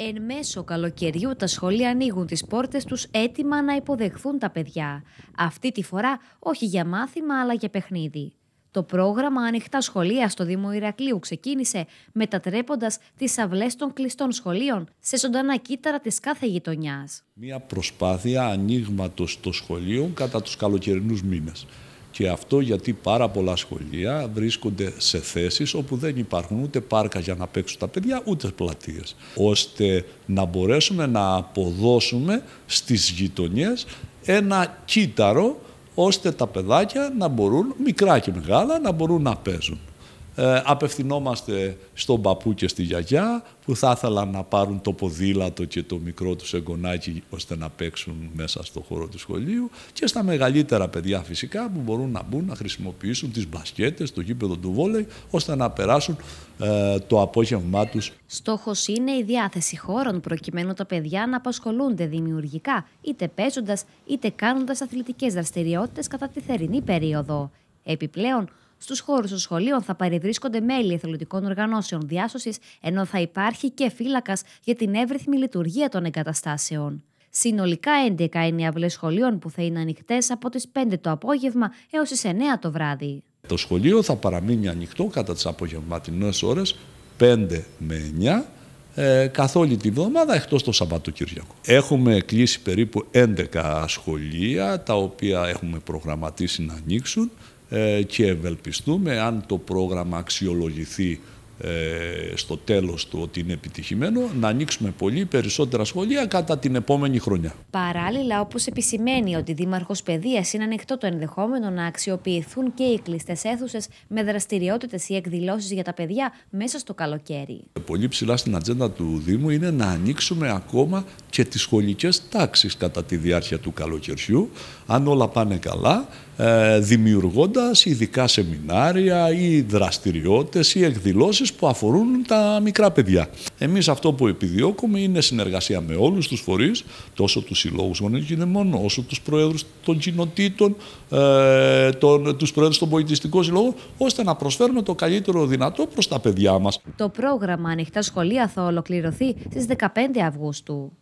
Εν μέσω καλοκαιριού τα σχολεία ανοίγουν τις πόρτες τους έτοιμα να υποδεχθούν τα παιδιά. Αυτή τη φορά όχι για μάθημα αλλά για παιχνίδι. Το πρόγραμμα Ανοιχτά Σχολεία στο Δήμο Ηρακλείου ξεκίνησε μετατρέποντας τις αυλές των κλειστών σχολείων σε ζωντανά κύτταρα της κάθε γειτονιάς. Μία προσπάθεια ανοίγματος των σχολείων κατά τους καλοκαιρινούς μήνες. Και αυτό γιατί πάρα πολλά σχολεία βρίσκονται σε θέσεις όπου δεν υπάρχουν ούτε πάρκα για να παίξουν τα παιδιά, ούτε πλατείες. Ώστε να μπορέσουμε να αποδώσουμε στις γειτονιές ένα κύτταρο ώστε τα παιδάκια να μπορούν, μικρά και μεγάλα, να μπορούν να παίζουν ε, απευθυνόμαστε στον παππού και στη γιαγιά που θα ήθελαν να πάρουν το ποδήλατο και το μικρό τους εγγονάκι ώστε να παίξουν μέσα στο χώρο του σχολείου και στα μεγαλύτερα παιδιά φυσικά που μπορούν να μπουν να χρησιμοποιήσουν τις μπασκέτες, το γήπεδο του βόλεϊ ώστε να περάσουν ε, το απόγευμά τους. Στόχος είναι η διάθεση χώρων προκειμένου τα παιδιά να απασχολούνται δημιουργικά είτε παίζοντας, είτε κάνοντας αθλητικές δραστηριότητες κατά τη θερινή περίοδο. Επιπλέον, Στους χώρους των σχολείων θα παρευρίσκονται μέλη εθελοντικών οργανώσεων διάσωσης, ενώ θα υπάρχει και φύλακας για την εύρυθμη λειτουργία των εγκαταστάσεων. Συνολικά 11 είναι οι αυλέ σχολείων που θα είναι ανοιχτές από τις 5 το απόγευμα έως τις 9 το βράδυ. Το σχολείο θα παραμείνει ανοιχτό κατά τις απογευματινές ώρες 5 με 9 ε, καθ' όλη τη βδομάδα εκτός το Σαββατοκύριακο. Έχουμε κλείσει περίπου 11 σχολεία τα οποία έχουμε προγραμματίσει να ανοίξουν. Ε, και ευελπιστούμε αν το πρόγραμμα αξιολογηθεί ε, στο τέλος του ότι είναι επιτυχημένο να ανοίξουμε πολύ περισσότερα σχολεία κατά την επόμενη χρονιά. Παράλληλα όπως επισημαίνει ότι Δήμαρχος Παιδείας είναι ανοιχτό το ενδεχόμενο να αξιοποιηθούν και οι κλειστές αίθουσες με δραστηριότητες ή εκδηλώσεις για τα παιδιά μέσα στο καλοκαίρι. Πολύ ψηλά στην ατζέντα του Δήμου είναι να ανοίξουμε ακόμα και τις σχολικές τάξεις κατά τη διάρκεια του καλοκαιριού, αν όλα πάνε καλά, ε, δημιουργώντας ειδικά σεμινάρια ή δραστηριότητες ή εκδηλώσεις που αφορούν τα μικρά παιδιά. Εμείς αυτό που επιδιώκουμε είναι συνεργασία με όλους τους φορείς, τόσο τους συλλόγους γονέων όσο τους προέδρους των κοινοτήτων, ε, τον, τους προέδρους των πολιτιστικών συλλόγων, ώστε να προσφέρουμε το καλύτερο δυνατό προς τα παιδιά μας. Το πρόγραμμα Ανοιχτά Σχολεία θα ολοκληρωθεί στις 15 Αυγούστου.